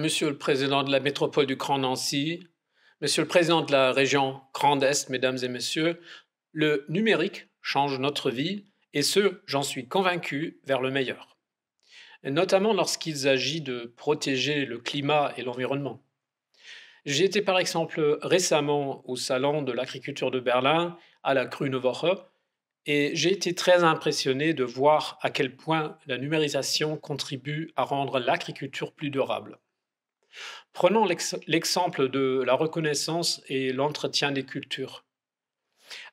Monsieur le Président de la métropole du Grand Nancy, Monsieur le Président de la région Grand Est, Mesdames et Messieurs, le numérique change notre vie, et ce, j'en suis convaincu, vers le meilleur. notamment lorsqu'il s'agit de protéger le climat et l'environnement. J'ai été par exemple récemment au Salon de l'agriculture de Berlin, à la Krunevoche, et j'ai été très impressionné de voir à quel point la numérisation contribue à rendre l'agriculture plus durable. Prenons l'exemple de la reconnaissance et l'entretien des cultures.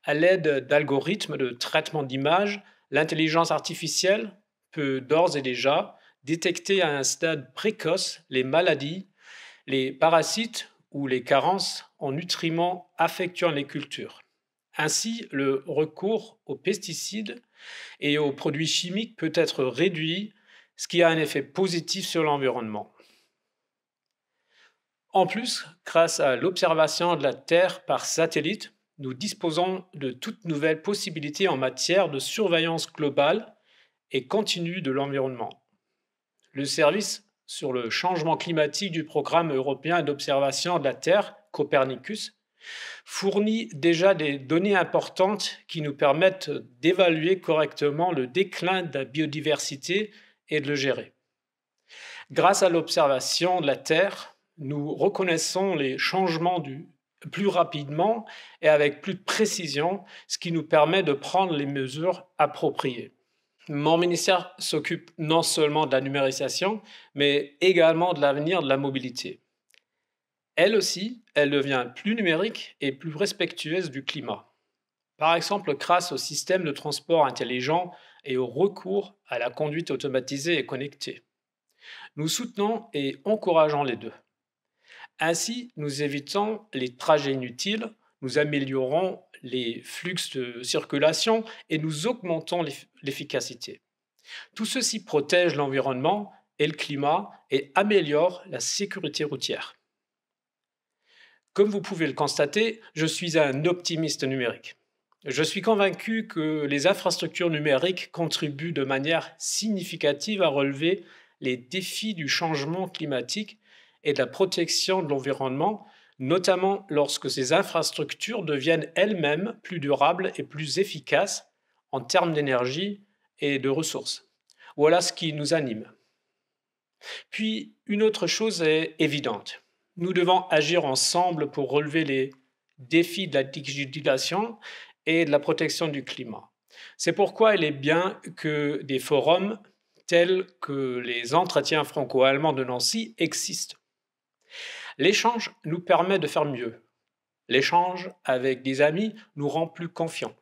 À l'aide d'algorithmes de traitement d'images, l'intelligence artificielle peut d'ores et déjà détecter à un stade précoce les maladies, les parasites ou les carences en nutriments affectant les cultures. Ainsi, le recours aux pesticides et aux produits chimiques peut être réduit, ce qui a un effet positif sur l'environnement. En plus, grâce à l'observation de la Terre par satellite, nous disposons de toutes nouvelles possibilités en matière de surveillance globale et continue de l'environnement. Le service sur le changement climatique du programme européen d'observation de la Terre, Copernicus, fournit déjà des données importantes qui nous permettent d'évaluer correctement le déclin de la biodiversité et de le gérer. Grâce à l'observation de la Terre, nous reconnaissons les changements du, plus rapidement et avec plus de précision, ce qui nous permet de prendre les mesures appropriées. Mon ministère s'occupe non seulement de la numérisation, mais également de l'avenir de la mobilité. Elle aussi, elle devient plus numérique et plus respectueuse du climat. Par exemple, grâce au système de transport intelligent et au recours à la conduite automatisée et connectée. Nous soutenons et encourageons les deux. Ainsi, nous évitons les trajets inutiles, nous améliorons les flux de circulation et nous augmentons l'efficacité. Tout ceci protège l'environnement et le climat et améliore la sécurité routière. Comme vous pouvez le constater, je suis un optimiste numérique. Je suis convaincu que les infrastructures numériques contribuent de manière significative à relever les défis du changement climatique et de la protection de l'environnement, notamment lorsque ces infrastructures deviennent elles-mêmes plus durables et plus efficaces en termes d'énergie et de ressources. Voilà ce qui nous anime. Puis, une autre chose est évidente. Nous devons agir ensemble pour relever les défis de la digitalisation et de la protection du climat. C'est pourquoi il est bien que des forums tels que les entretiens franco-allemands de Nancy existent. L'échange nous permet de faire mieux. L'échange avec des amis nous rend plus confiants.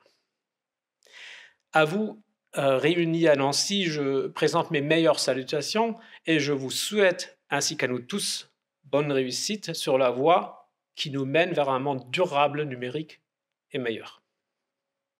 À vous, euh, réunis à Nancy, je présente mes meilleures salutations et je vous souhaite, ainsi qu'à nous tous, bonne réussite sur la voie qui nous mène vers un monde durable numérique et meilleur.